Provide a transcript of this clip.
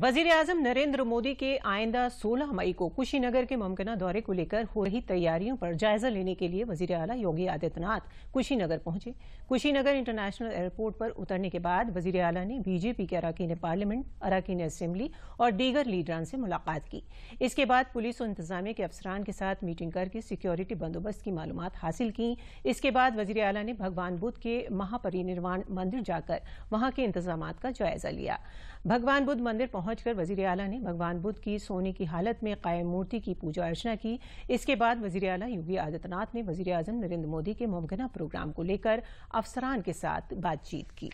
वजीर आजम नरेंद्र मोदी के आइंदा 16 मई को कुशीनगर के ममकना दौरे को लेकर हो रही तैयारियों पर जायजा लेने के लिए वजीर अला योगी आदित्यनाथ कुशीनगर पहुंचे कुशीनगर इंटरनेशनल एयरपोर्ट पर उतरने के बाद वजीर अला ने बीजेपी के अरकान पार्लियामेंट अरकान असम्बली और दीगर लीडरान से मुलाकात की इसके बाद पुलिस और इंतजामिया के अफसरान के साथ मीटिंग करके सिक्योरिटी बंदोबस्त की मालूम हासिल की इसके बाद वजीर अला ने भगवान बुद्ध के महापरिनिर्वाण मंदिर जाकर वहां के इंतजाम का जायजा लिया भगवान बुद्ध मंदिर पहुंचकर वजीर अला ने भगवान बुद्ध की सोने की हालत में कायम मूर्ति की पूजा अर्चना की इसके बाद वजीर अला योगी आदित्यनाथ ने वजीर अजम नरेंद्र मोदी के मुमकिन प्रोग्राम को लेकर अफसरान के साथ बातचीत की